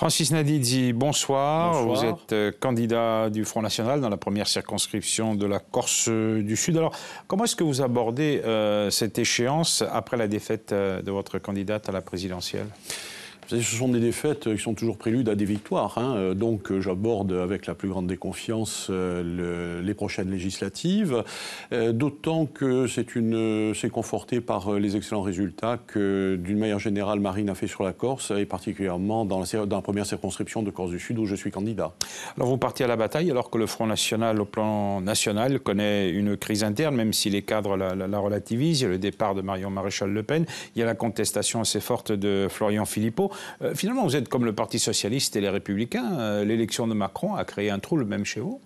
Francis Nadi dit bonsoir. Vous êtes euh, candidat du Front National dans la première circonscription de la Corse du Sud. Alors, comment est-ce que vous abordez euh, cette échéance après la défaite euh, de votre candidate à la présidentielle ce sont des défaites qui sont toujours préludes à des victoires. Hein. Euh, donc euh, j'aborde avec la plus grande déconfiance euh, les prochaines législatives, d'autant que c'est conforté par les excellents résultats que d'une manière générale Marine a fait sur la Corse et particulièrement dans la, première circonscription de Corse du Sud où je suis candidat. Alors vous partez à la bataille alors que le Front National au plan national connaît une crise interne, même si les cadres la, la relativisent. Il y a le départ de Marion Maréchal Le Pen, il y a la contestation assez forte de Florian Philippot. Euh, finalement, vous êtes comme le Parti socialiste et les Républicains. Euh, l'élection de Macron a créé un trou le même chez vous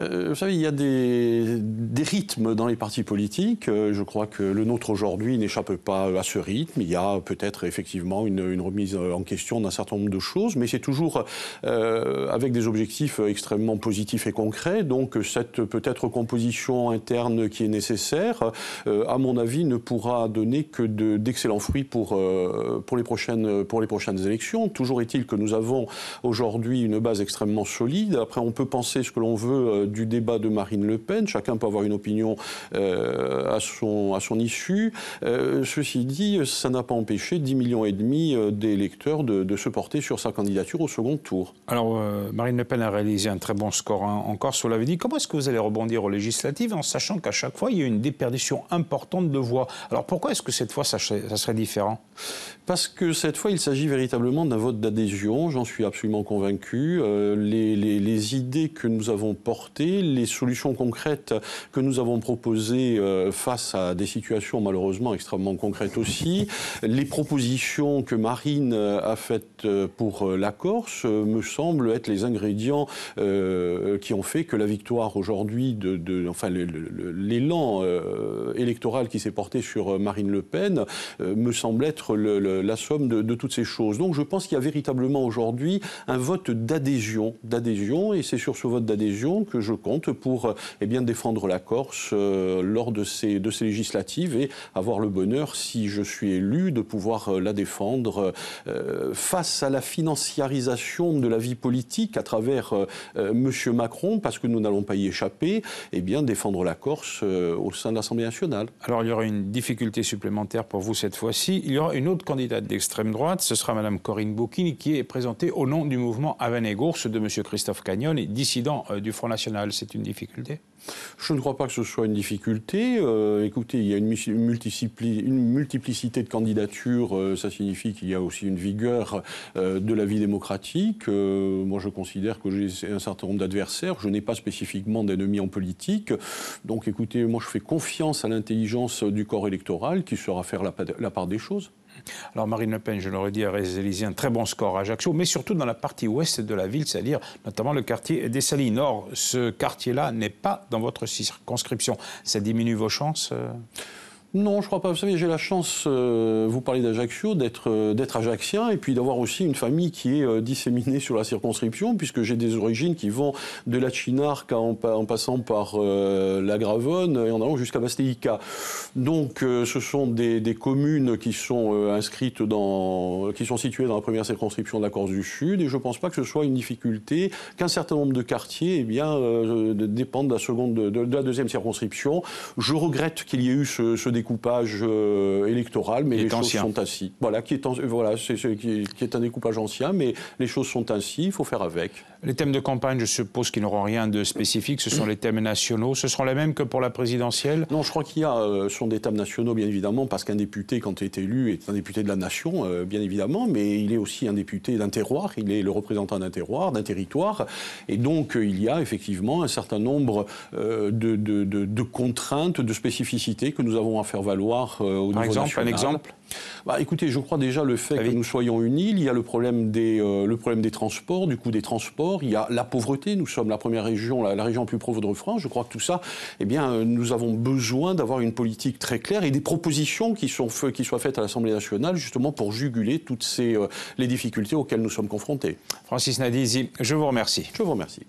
euh, vous savez, il y a des, rythmes dans les partis politiques. Euh, je crois que le nôtre aujourd'hui n'échappe pas à ce rythme. Il y a peut-être effectivement une, remise en question d'un certain nombre de choses, mais c'est toujours euh, avec des objectifs extrêmement positifs et concrets. Donc cette peut-être composition interne qui est nécessaire, à mon avis, ne pourra donner que d'excellents fruits pour, pour, les prochaines, pour les prochaines élections. Toujours est-il que nous avons aujourd'hui une base extrêmement solide. Après, on peut penser ce que l'on veut du débat de Marine Le Pen. Chacun peut avoir une opinion euh, à, son, à son issue. Euh, ceci dit, ça n'a pas empêché 10 millions et demi euh, d'électeurs de, de, se porter sur sa candidature au second tour. Alors, Marine Le Pen a réalisé un très bon score hein, encore. en Corse, vous l'avez dit. Comment est-ce que vous allez rebondir aux législatives en sachant qu'à chaque fois, il y a une déperdition importante de voix Alors, pourquoi est-ce que cette fois, ça, ça serait différent Parce que cette fois, il s'agit véritablement d'un vote d'adhésion, j'en suis absolument convaincu. les, les, idées que nous avons portées les solutions concrètes que nous avons proposées euh, face à des situations malheureusement extrêmement concrètes aussi, les propositions que Marine euh, a faites euh, pour la Corse me semblent être les ingrédients qui ont fait que la victoire aujourd'hui, de, enfin l'élan électoral qui s'est porté sur Marine Le Pen, me semble être la somme de, de toutes ces choses. Donc je pense qu'il y a véritablement aujourd'hui un vote d'adhésion, d'adhésion, et c'est sur ce vote d'adhésion que je compte pour euh, eh bien, défendre la Corse euh, lors de ces, de ces législatives et avoir le bonheur, si je suis élu, de pouvoir euh, la défendre face à la financiarisation de la vie politique à travers Monsieur M. Macron, parce que nous n'allons pas y échapper, et eh bien, défendre la Corse au sein de l'Assemblée nationale. Alors il y aura une difficulté supplémentaire pour vous cette fois-ci. Il y aura une autre candidate d'extrême droite, ce sera Mme Corinne Bouquin, qui est présentée au nom du mouvement Havanegours de M. Christophe Cagnon, dissident du Front National c'est une difficulté Je ne crois pas que ce soit une difficulté. Euh, écoutez, il y a une, multiplicité de candidatures, euh, ça signifie qu'il y a aussi une vigueur euh, de la vie démocratique. moi, je considère que j'ai un certain nombre d'adversaires, je n'ai pas spécifiquement d'ennemis en politique. Donc écoutez, moi, je fais confiance à l'intelligence du corps électoral qui saura faire la part des choses. Alors Marine Le Pen, je l'aurais dit, a réalisé un très bon score à Ajaccio, mais surtout dans la partie ouest de la ville, c'est-à-dire notamment le quartier des Salines. Nord, ce quartier-là n'est pas dans votre circonscription. Ça diminue vos chances euh, non, je crois pas. Vous savez, j'ai la chance, euh, vous parlez d'Ajaccio, d'être euh, d'être ajaccien et puis d'avoir aussi une famille qui est euh, disséminée sur la circonscription, puisque j'ai des origines qui vont de la Chinarque en, en, passant par la Gravonne et en allant jusqu'à Bastéica. Donc, ce sont des, communes qui sont inscrites dans, qui sont situées dans la première circonscription de la Corse du Sud, et je ne pense pas que ce soit une difficulté qu'un certain nombre de quartiers, eh bien, dépendent de la seconde, de, la deuxième circonscription. Je regrette qu'il y ait eu ce, ce découpage euh, électoral, mais les choses sont ainsi. Voilà, qui est, euh, voilà c'est, qui, un découpage ancien, mais les choses sont ainsi, il faut faire avec. Les thèmes de campagne, je suppose qu'ils n'auront rien de spécifique, ce sont les thèmes nationaux, ce seront les mêmes que pour la présidentielle Non, je crois qu'il y a, euh, sont des thèmes nationaux, bien évidemment, parce qu'un député, quand il est élu, est un député de la nation, bien évidemment, mais il est aussi un député d'un terroir, il est le représentant d'un terroir, d'un territoire, et donc il y a effectivement un certain nombre de, de contraintes, de spécificités que nous avons à faire faire valoir euh, au niveau exemple, national. Un exemple bah, Écoutez, je crois déjà le fait que nous soyons une île, il y a le problème, des, euh, le problème des transports, du coût des transports, il y a la pauvreté, nous sommes la première région, la, région la plus pauvre de France, je crois que tout ça, eh bien, euh, nous avons besoin d'avoir une politique très claire et des propositions qui, sont qui soient faites à l'Assemblée nationale justement pour juguler toutes ces, les difficultés auxquelles nous sommes confrontés. Francis Nadizi, je vous remercie. Je vous remercie.